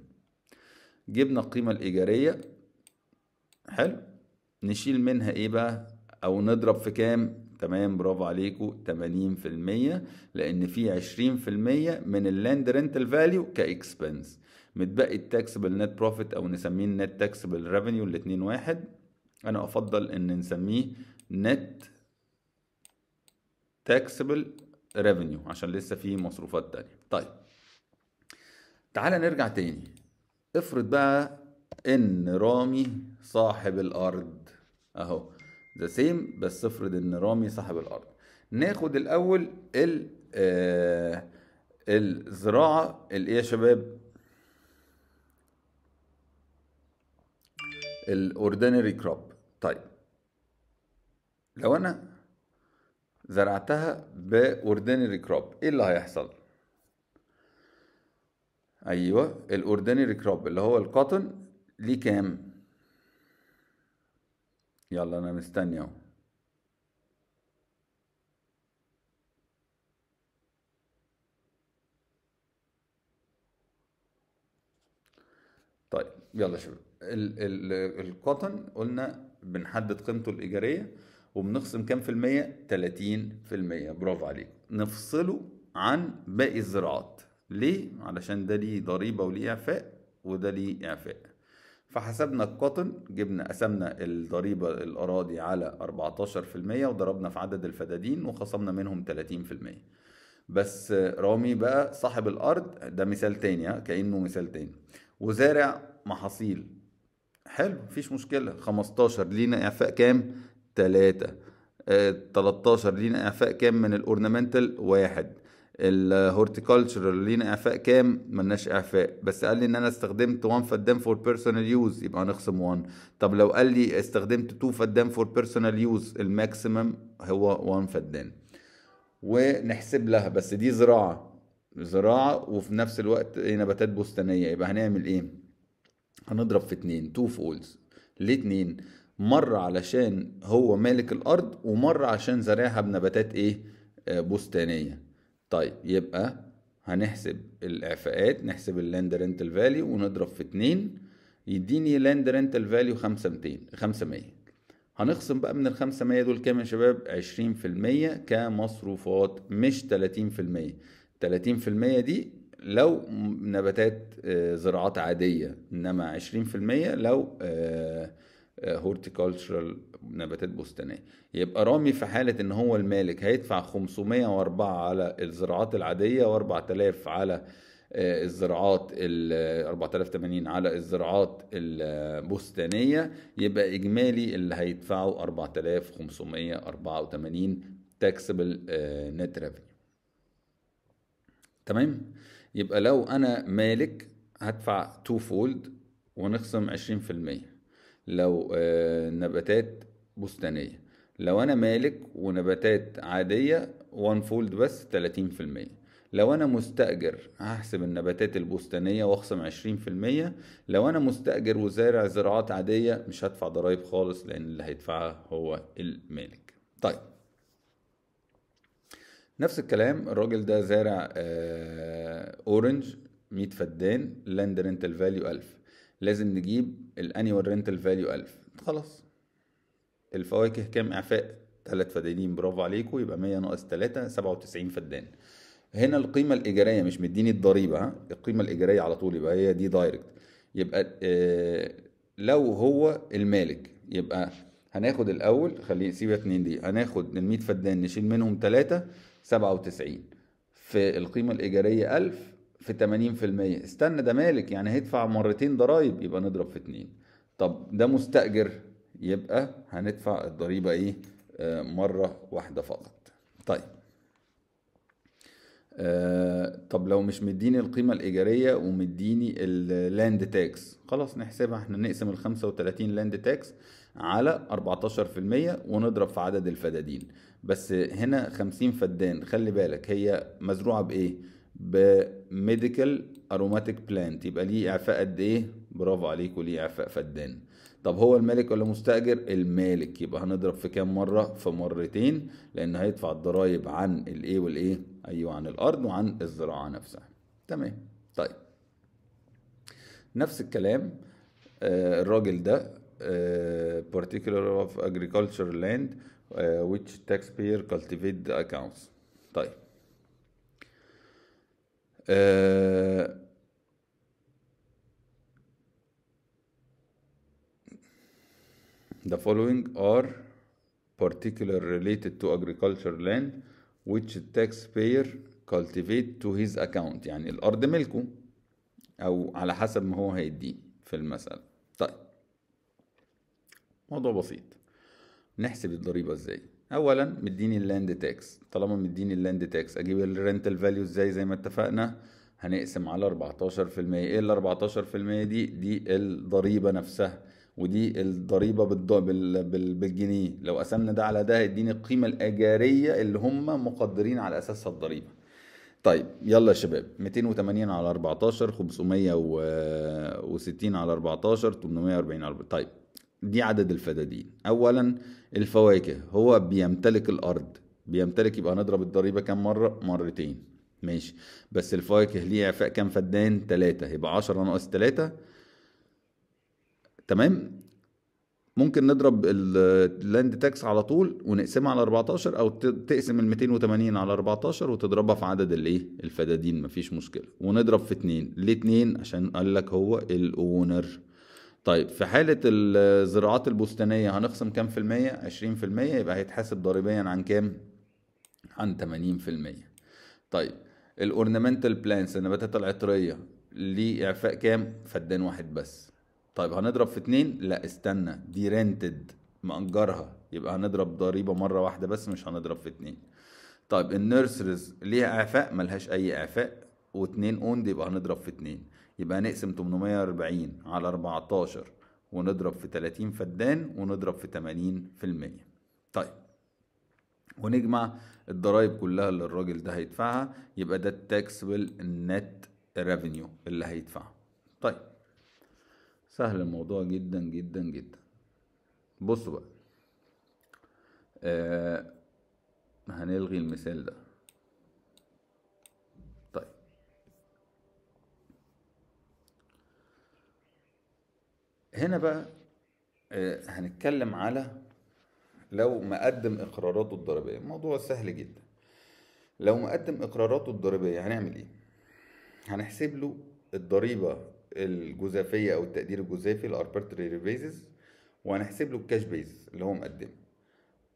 Speaker 1: جبنا القيمة الإيجارية حلو نشيل منها إيه بقى أو نضرب في كام تمام برافو عليكم 80% لأن في 20% من اللاند رنتال فاليو كإكسبنس متبقي التاكسبل نت بروفيت أو نسميه النت تاكسبل ريفينيو الاتنين واحد أنا أفضل إن نسميه نت تاكسبل ريفينيو عشان لسه في مصروفات تانية طيب تعالى نرجع تاني افرض بقى ان رامي صاحب الارض اهو ذا سيم بس افرض ان رامي صاحب الارض ناخد الاول ال آه، الزراعه الايه يا شباب الاوردينري كروب طيب لو انا زرعتها باوردينري كروب ايه اللي هيحصل ايوه الاوردينري كروب اللي هو القطن ليه كام يلا انا مستني اهو طيب يلا شباب القطن قلنا بنحدد قيمته الايجاريه وبنخصم كام في المية؟ 30 في المية برافو عليك نفصله عن باقي الزراعات ليه؟ علشان ده ليه ضريبة وليه إعفاء وده ليه إعفاء فحسبنا القطن جبنا قسمنا الضريبة الأراضي على 14% وضربنا في عدد الفدادين وخصمنا منهم 30% بس رامي بقى صاحب الأرض ده مثال تاني كأنه مثال تاني وزارع محاصيل حلو مفيش مشكلة 15 لينا إعفاء كام؟ تلاتة آه، تلتاشر لينا إعفاء كام من الأورنمنتال واحد الهورتيكالتشر لينا إعفاء كام ملناش إعفاء بس قال لي إن أنا استخدمت وان فدان فور بيرسونال يوز يبقى هنخصم وان طب لو قال لي استخدمت تو فدان فور بيرسونال يوز الماكسيمم هو وان فدان ونحسب لها بس دي زراعة زراعة وفي نفس الوقت إيه، نباتات بستانية يبقى هنعمل ايه هنضرب في اتنين تو فولز ليه اتنين مرة علشان هو مالك الأرض ومرة عشان زارعها بنباتات إيه آه، بستانية طيب يبقى هنحسب الإعفاءات نحسب اللاند رنتال فاليو ونضرب في اتنين يديني لاند رنتال فاليو خمسة ميتين مية هنخصم بقى من مية دول كام يا شباب عشرين في المية كمصروفات مش تلاتين في المية تلاتين في المية دي لو نباتات آه، زراعات عادية إنما عشرين في المية لو آه هورتيكالتشرال نباتات بستانيه يبقى رامي في حاله ان هو المالك هيدفع 504 على الزراعات العاديه و4000 على آه، الزراعات ال 4080 آه، على الزراعات البستانيه يبقى اجمالي اللي هيدفعه 4584 تاكسبل نت ريفينيو تمام يبقى لو انا مالك هدفع تو فولد ونخصم 20% لو آه، نباتات بستانية لو أنا مالك ونباتات عادية وان فولد بس 30% لو أنا مستأجر هحسب النباتات البستانية وأخصم 20% لو أنا مستأجر وزارع زراعات عادية مش هدفع ضرايب خالص لأن اللي هيدفعها هو المالك طيب نفس الكلام الراجل ده زارع أورنج آه، 100 فدان لاند رينتال فاليو 1000 لازم نجيب الانيوال رينتال فاليو 1000 خلاص الفواكه كام اعفاء ثلاث فدانين برافو عليكم يبقى 100 ناقص 3 97 فدان هنا القيمه الايجاريه مش مديني الضريبه ها القيمه الايجاريه على طول يبقى هي دي دايركت يبقى آه لو هو المالك يبقى هناخد الاول خليه سيبها 2 دي هناخد ال 100 فدان نشيل منهم 3 97 في القيمه الايجاريه 1000 في 80% استنى ده مالك يعني هيدفع مرتين ضرايب يبقى نضرب في اتنين طب ده مستأجر يبقى هندفع الضريبة ايه آه، مرة واحدة فقط طيب آه طب لو مش مديني القيمة الإيجارية ومديني اللاند تاكس خلاص نحسبها احنا نقسم ال 35 لاند تاكس على 14% ونضرب في عدد الفدادين بس هنا 50 فدان خلي بالك هي مزروعة بإيه؟ بميديكال اروماتيك بلانت يبقى ليه اعفاء قد ايه برافو عليكم ليه اعفاء فدان طب هو المالك ولا مستاجر المالك يبقى هنضرب في كام مره في مرتين لان هيدفع الضرايب عن الايه والايه ايوه عن الارض وعن الزراعه نفسها تمام طيب نفس الكلام آه الراجل ده آه particular of agriculture land uh, which taxpayer cultivate the accounts طيب The following are particular related to agriculture land which the taxpayer cultivate to his account يعني الأرض ملكه أو على حسب ما هو هيديه في المسألة طيب موضوع بسيط نحسب الضريبة ازاي اولا مديني اللاند تاكس طالما مديني اللاند تاكس اجيب الرنتال فاليو ازاي زي ما اتفقنا هنقسم على 14% ايه ال 14% دي دي الضريبه نفسها ودي الضريبه بالجنيه لو قسمنا ده على ده هيديني القيمه الاجاريه اللي هم مقدرين على اساسها الضريبه طيب يلا يا شباب 280 على 14 560 على 14 840 على طيب دي عدد الفدادين اولا الفواكه هو بيمتلك الارض بيمتلك يبقى هنضرب الضريبه كام مره مرتين ماشي بس الفواكه ليه اعفاء كام فدان تلاتة يبقى عشرة ناقص تلاتة تمام ممكن نضرب اللاند تاكس على طول ونقسمها على 14 او تقسم ال 280 على 14 وتضربها في عدد الايه الفدادين مفيش مشكله ونضرب في اثنين، ليه اثنين؟ عشان قال لك هو الاونر طيب في حالة الزراعات البستانية هنخصم كام في المية؟ عشرين في المية يبقى هيتحاسب ضريبيا عن كام؟ عن تمانين في المية. طيب الأورنمنتال بلانس النباتات العطرية ليه إعفاء كام؟ فدان واحد بس. طيب هنضرب في اتنين؟ لا استنى دي رنتد مأجرها يبقى هنضرب ضريبة مرة واحدة بس مش هنضرب في اتنين. طيب النيرسرز ليها إعفاء؟ ملهاش أي إعفاء واتنين اوند يبقى هنضرب في اتنين. يبقى نقسم 840 على 14 ونضرب في 30 فدان ونضرب في 80% طيب ونجمع الضرايب كلها اللي الراجل ده هيدفعها يبقى ده التاكسبل نت ريفينيو اللي هيدفعها طيب سهل الموضوع جدا جدا جدا بصوا بقى آه هنلغي المثال ده هنا بقى آه، هنتكلم على لو مقدم اقراراته الضريبيه الموضوع سهل جدا لو مقدم اقراراته الضريبيه هنعمل ايه هنحسب له الضريبه الجزافيه او التقدير الجزافي الاربيتري ريفيزز وهنحسب له الكاش بيز اللي هو مقدمه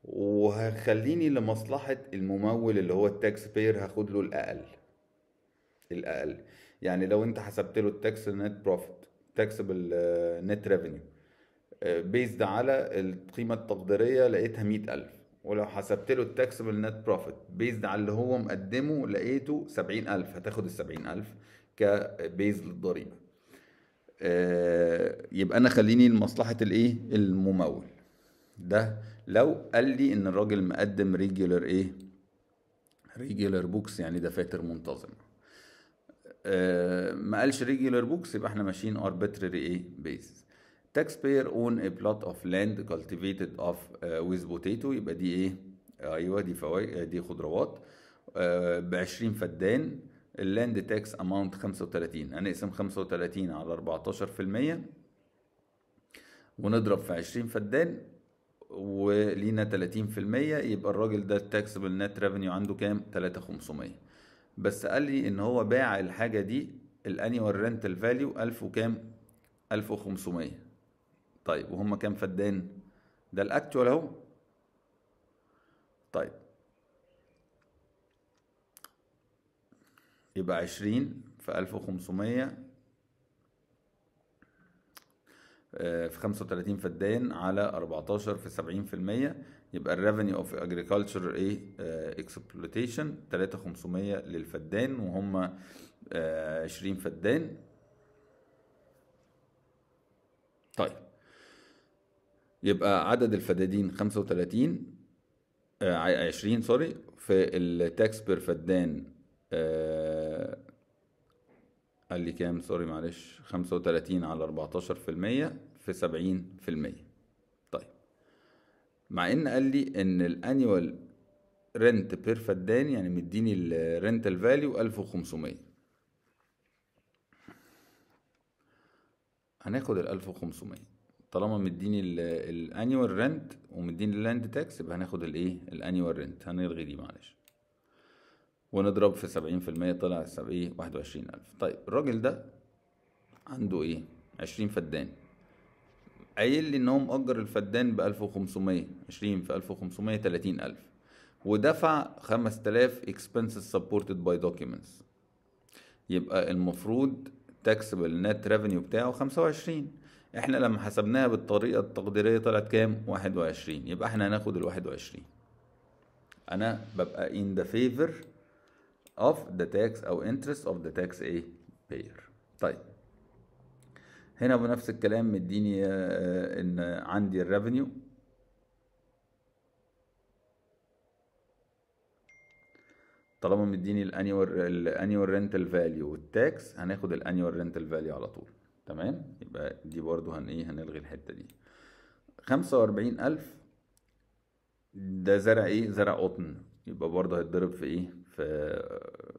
Speaker 1: وهخليني لمصلحه الممول اللي هو التاكس بير هاخد له الاقل الاقل يعني لو انت حسبت له التاكس نت بروفيت تاكسبل نت ريفينيو بيزد على القيمه التقديريه لقيتها 100000 ولو حسبت له التاكسبل نت بروفيت بيزد على اللي هو مقدمه لقيته 70000 هتاخد ال 70000 كبيز للضريبه uh, يبقى انا خليني لمصلحه الايه الممول ده لو قال لي ان الراجل مقدم ريجولر ايه ريجولر بوكس يعني دفاتر منتظمه آه، ما قالش ريجولر بوكس يبقى احنا ماشيين اربيتري ايه بيس تاكس بير اون ا بلوت اوف لاند كالتيفيتد اوف ويز بوتيتو يبقى دي ايه ايوه دي فوائد آه، دي خضروات آه، ب 20 فدان اللاند تاكس اماونت 35 هنقسم 35 على 14% ونضرب في 20 فدان ولينا 30% يبقى الراجل ده التاكسبل نت ريفينيو عنده كام 3500 بس قال لي ان هو باع الحاجه دي الانيوال رينتال فاليو 1000 وكام 1500 طيب وهم كام فدان ده الاكتوال اهو طيب يبقى عشرين في ألف وخمسمية آه، في خمسة وتلاتين فدان على أربعتاشر في سبعين في المية يبقى الريفينيو اوف اجريكلتشر ايه اكسبلوتيشن آه، 3500 للفدان وهم آه 20 فدان طيب يبقى عدد الفدادين 35 آه 20 سوري في التاكس بير فدان آه قال لي كام سوري معلش 35 على 14% في 70% مع ان قال لي ان الانيوال رنت بير فدان يعني مديني الرنتال فاليو 1500 هناخد ال 1500 طالما مديني الانيوال رنت ومديني اللاند تاكس يبقى هناخد الايه الانيوال رنت هنلغي دي معلش ونضرب في 70% في المية طلع سبعين واحد وعشرين ألف طيب الراجل ده عنده ايه عشرين فدان قايل لي ان هو مأجر الفدان ب 1520 في 1500 30000 ودفع 5000 expenses supported by documents يبقى المفروض تاكسبل نت ريفينيو بتاعه 25 احنا لما حسبناها بالطريقه التقديريه طلعت كام 21 يبقى احنا هناخد ال 21 انا ببقى in the favor of the tax او interest of the tax ايه payer طيب هنا بنفس الكلام مديني آه، آه، ان عندي الريفينيو طالما مديني الانيوال الانيوال رنتال فاليو والتاكس هناخد الانيوال رنتال فاليو على طول تمام يبقى دي برضو هن ايه هنلغي الحته دي خمسة وأربعين ألف ده زرع ايه زرع قطن يبقى برضه هيتضرب في ايه في آه،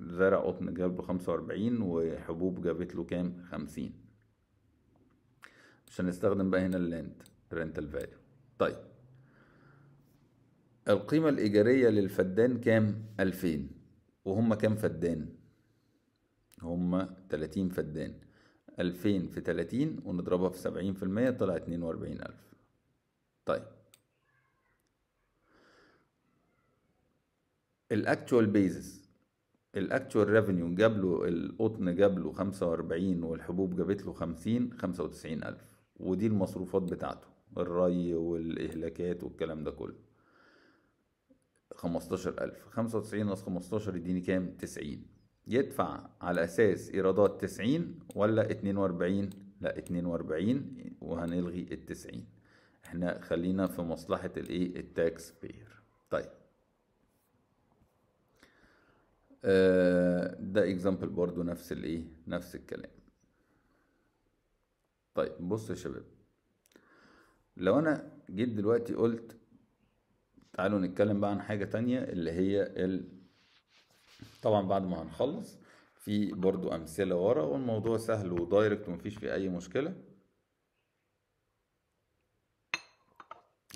Speaker 1: زرع قطن جاب له خمسة وأربعين وحبوب جابت له كام خمسين عشان نستخدم بقى هنا الليند رنتال فاليو طيب القيمة الإيجارية للفدان كام؟ ألفين وهم كام فدان؟ هم تلاتين فدان ألفين في تلاتين ونضربها في سبعين في المية طلع اتنين وأربعين ألف طيب الأكتوال بيزس الأكتوال ريفينيو جاب له القطن جاب له خمسة وأربعين والحبوب جابت له خمسين خمسة وتسعين ألف ودي المصروفات بتاعته الري والإهلاكات والكلام ده كله خمستاشر ألف خمسة وتسعين ناقص خمستاشر يديني كام تسعين يدفع على أساس إيرادات تسعين ولا اتنين وأربعين لا اتنين وأربعين وهنلغي التسعين احنا خلينا في مصلحة الايه التاكس بير طيب آه ده اكزامبل برضو نفس الايه نفس الكلام طيب بصوا يا شباب لو انا جيت دلوقتي قلت تعالوا نتكلم بقى عن حاجة تانية اللي هي ال... طبعا بعد ما هنخلص في برضو امثلة ورا والموضوع سهل ودايركت ومفيش فيه اي مشكلة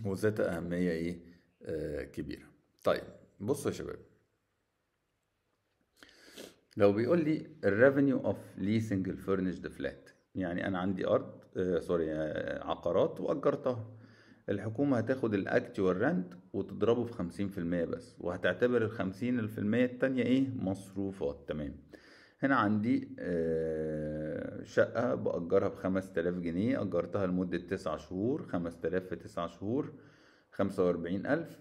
Speaker 1: وذات اهمية ايه آه كبيرة طيب بصوا يا شباب لو بيقول لي الريفينيو اوف ليسنج ذا فلات يعني انا عندي ارض آه، سوري آه، عقارات واجرتها الحكومة هتاخد الاكت والرنت وتضربه في خمسين في المية بس وهتعتبر الخمسين في المية التانية ايه مصروفات تمام هنا عندي آه، شقة بأجرها بخمس تلاف جنيه أجرتها لمدة تسع شهور خمس تلاف في تسع شهور خمسة وأربعين ألف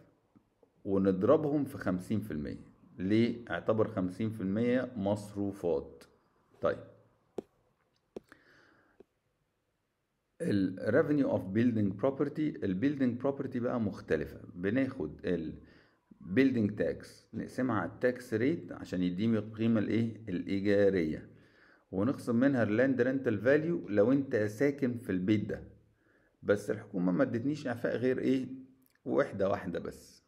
Speaker 1: ونضربهم في خمسين في المية ليه اعتبر خمسين في المية مصروفات طيب revenue of building property ال building property بقى مختلفه بناخد building tax نقسمها على tax rate عشان يديني القيمه الايه الايجاريه ونخصم منها land rental value لو انت ساكن في البيت ده بس الحكومه ما ادتنيش اعفاء غير ايه وحده واحده بس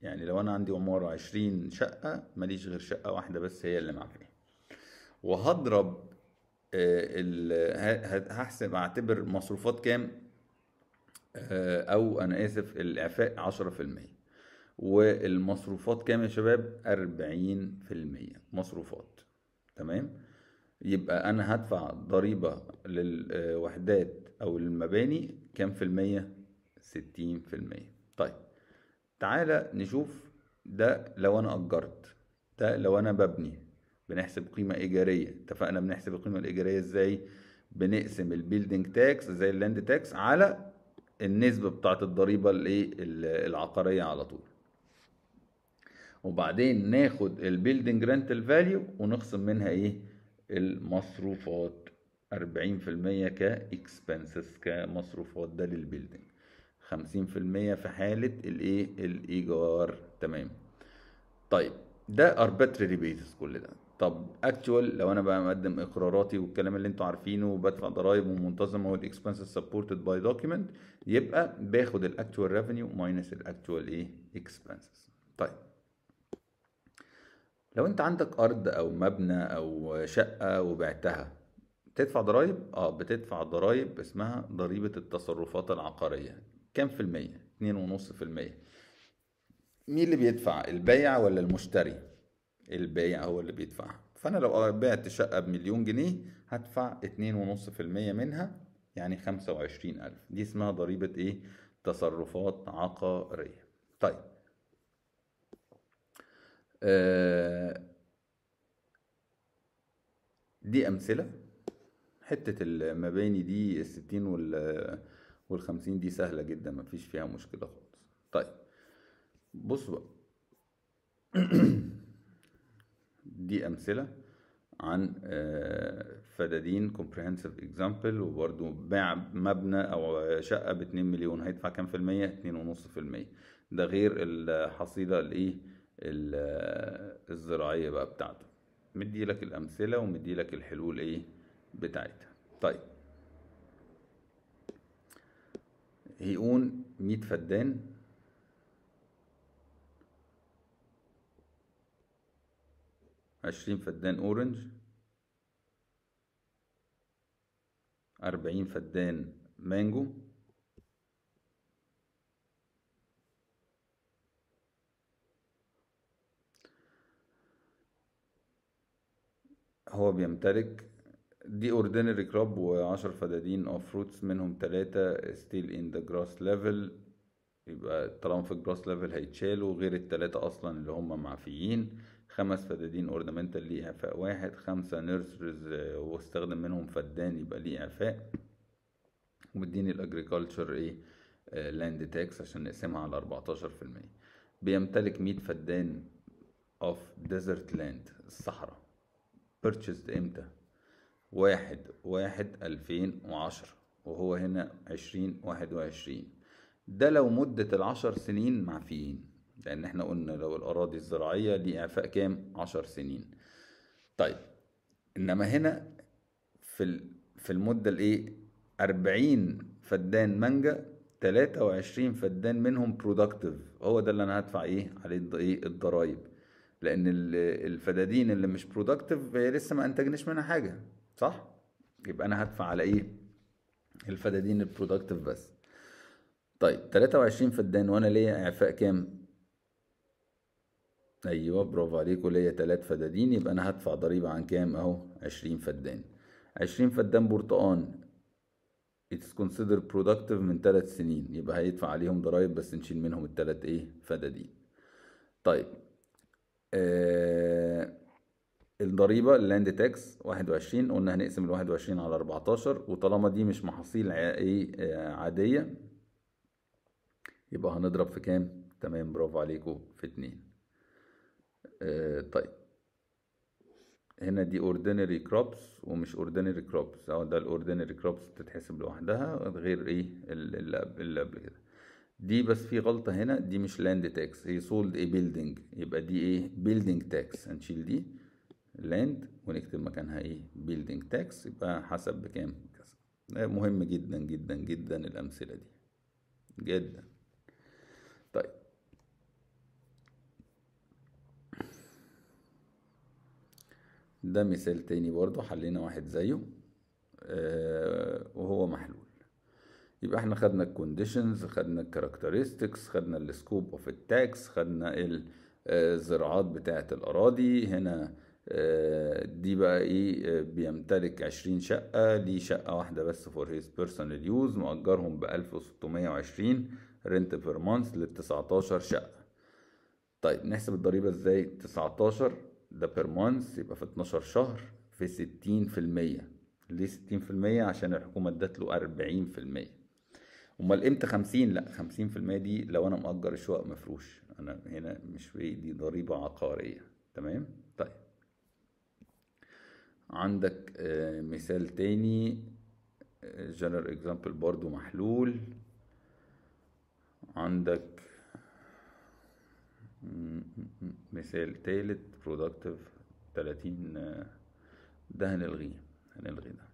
Speaker 1: يعني لو انا عندي عماره عشرين شقه ماليش غير شقه واحده بس هي اللي معفيه وهضرب آه، هحسب اعتبر مصروفات كام آه، او انا اسف الاعفاء 10% والمصروفات كام يا شباب 40% مصروفات تمام يبقى انا هدفع ضريبة للوحدات او المباني كام في المية ستين في المية طيب تعالى نشوف ده لو انا اجرت ده لو انا ببني بنحسب قيمة إيجارية اتفقنا بنحسب القيمة الإيجارية إزاي بنقسم البيلدينج تاكس زي اللاند تاكس على النسبة بتاعة الضريبة إيه؟ العقارية على طول وبعدين ناخد البيلدينج رنتال فاليو ونخصم منها ايه المصروفات 40% كاكسبنسز كمصروفات ده للبيلدينج 50% في حالة الايه الايجار تمام طيب ده arbitrary basis كل ده طب اكتوال لو انا بقى مقدم اقراراتي والكلام اللي انتوا عارفينه وبدفع ضرائب ومنتظمه والاكسبنسز سبورتد باي دوكيمنت يبقى باخد الاكتوال ريفينيو ماينس الاكتوال ايه اكسبنسز طيب لو انت عندك ارض او مبنى او شقه وبعتها تدفع ضرائب اه بتدفع ضرائب اسمها ضريبه التصرفات العقاريه كام في الميه 2.5% مين اللي بيدفع البايع ولا المشتري البايع هو اللي بيدفعها فانا لو بعت شقه بمليون جنيه هدفع اتنين ونص في المية منها يعني خمسة وعشرين ألف دي اسمها ضريبة ايه تصرفات عقارية طيب آه، دي أمثلة حتة المباني دي الستين وال والخمسين دي سهلة جدا مفيش فيها مشكلة خالص طيب بص بقى *clears throat* دي امثله عن آه، فدادين كومبريهنسيف اكزامبل وبرده باع مبنى او شقه ب 2 مليون هيدفع كام في المية؟ 2.5% ده غير الحصيله الايه آه، الزراعيه بقى بتاعته مدي لك الامثله ومدي لك الحلول ايه بتاعتها طيب هيقون 100 فدان عشرين فدان أورنج أربعين فدان مانجو هو بيمتلك دي اوردينري كراب وعشر فدادين اوف فروتس منهم تلاتة ستيل ان ذا جراس ليفل يبقى طالما في الجراس ليفل هيتشالوا غير التلاتة اصلا اللي هم معفيين خمس فدادين اورنامنتال ليه اعفاء واحد خمسة نيرسرز آه، واستخدم منهم فدان يبقى ليه اعفاء ومديني الاجريكلتشر ايه لاند آه، تاكس عشان نقسمها على اربعتاشر في المية بيمتلك مية فدان اوف ديزرت لاند الصحراء purchased امتى واحد واحد الفين وعشرة وهو هنا عشرين واحد وعشرين ده لو مدة العشر سنين معفيين لان احنا قلنا لو الاراضي الزراعيه دي اعفاء كام عشر سنين طيب انما هنا في في المده الايه 40 فدان مانجا 23 فدان منهم برودكتيف هو ده اللي انا هدفع ايه عليه ايه الضرايب لان الفدادين اللي مش برودكتيف هي لسه ما انتجنش منها حاجه صح يبقى انا هدفع على ايه الفدادين البرودكتيف بس طيب 23 فدان وانا ليا اعفاء كام ايوه برافو عليكم ليا تلات فدادين يبقى انا هدفع ضريبة عن كام اهو عشرين فدان عشرين فدان برتقان اتس كونسيدر productive من تلات سنين يبقى هيدفع عليهم ضرايب بس نشيل منهم التلات ايه فدادين طيب آه الضريبة اللاند تاكس واحد وعشرين قلنا هنقسم الواحد وعشرين على اربعتاشر وطالما دي مش محاصيل ايه آه، عادية يبقى هنضرب في كام تمام برافو عليكم في اتنين آه، طيب هنا دي ordinary crops ومش ordinary crops او ده ordinary crops بتتحسب لوحدها غير ايه اللي قبل كده دي بس في غلطه هنا دي مش land tax هي sold a building يبقى دي ايه building تاكس هنشيل دي land ونكتب مكانها ايه building تاكس يبقى حسب بكام كذا مهم جدا جدا جدا الامثله دي جدا ده مثال تاني برضو حلينا واحد زيه آه، وهو محلول يبقى احنا خدنا الكونديشنز خدنا الكاركترستكس خدنا السكوب اوف التاكس خدنا الزراعات آه، بتاعة الاراضي هنا آه، دي بقى ايه بيمتلك عشرين شقة ليه شقة واحدة بس فور هيز بيرسونال يوز مأجرهم بألف وستمية وعشرين رنت بير مانث للتسعتاشر شقة طيب نحسب الضريبة ازاي تسعتاشر ده بير مانس يبقى في 12 شهر في 60% ليه 60% عشان الحكومة ادت له 40% امال امتى 50 لا 50% دي لو انا مأجر الشقق مفروش انا هنا مش في دي ضريبة عقارية تمام طيب عندك آه، مثال تاني جنرال آه، اكزامبل برضو محلول عندك مثال تالت برودكتيف 30 ده هنلغيه هنلغي ده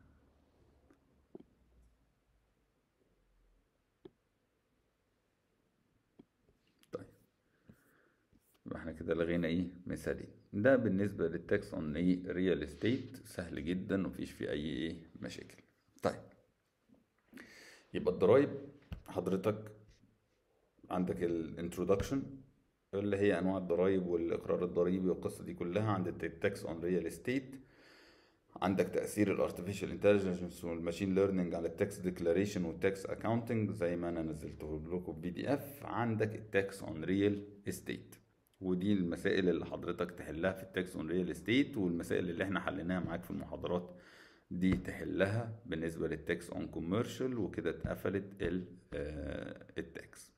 Speaker 1: طيب يبقى احنا كده لغينا ايه مثالين ده بالنسبة للتاكس اون ايه ريال استيت سهل جدا ومفيش فيه اي ايه مشاكل طيب يبقى الضرايب حضرتك عندك الانترودكشن اللي هي انواع الضرائب والاقرار الضريبي والقصه دي كلها عند التاكس اون ريال استيت عندك تاثير الارتفيشال انتليجنس والماشين ليرنينج على التاكس ديكلاريشن والتاكس اكاونتنج زي ما انا نزلته لكم بي دي اف عندك التاكس اون ريال استيت ودي المسائل اللي حضرتك تحلها في التاكس اون ريال استيت والمسائل اللي احنا حليناها معاك في المحاضرات دي تحلها بالنسبه للتاكس اون كوميرشال وكده اتقفلت التاكس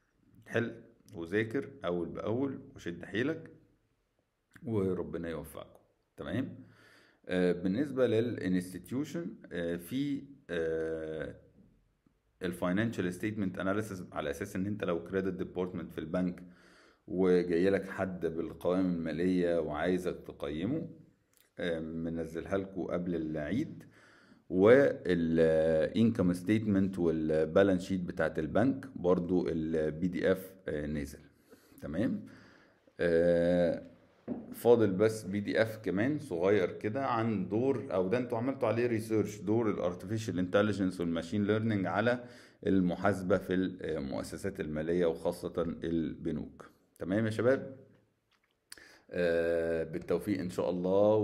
Speaker 1: آه، حلو وذاكر اول باول وشد حيلك وربنا يوفقكم تمام آه، بالنسبه للانستتيوشن آه، في الفاينانشال ستيتمنت اناليسيس على اساس ان انت لو كريدت ديبارتمنت في البنك وجاي لك حد بالقوائم الماليه وعايزك تقيمه آه، منزلها لكم قبل العيد والانكم ستيتمنت والبالانس شيت بتاعت البنك برضو البي دي اف آه، نازل تمام آه، فاضل بس بي دي اف كمان صغير كده عن دور او ده انتوا عملتوا عليه ريسيرش دور الارتفيشال انتليجنس والماشين ليرنينج على المحاسبه في المؤسسات آه، الماليه وخاصه البنوك تمام يا شباب بالتوفيق ان شاء الله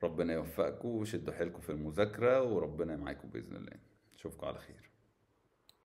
Speaker 1: وربنا يوفقكم وشدوا حيلكم في المذاكره وربنا معاكم باذن الله اشوفكم على خير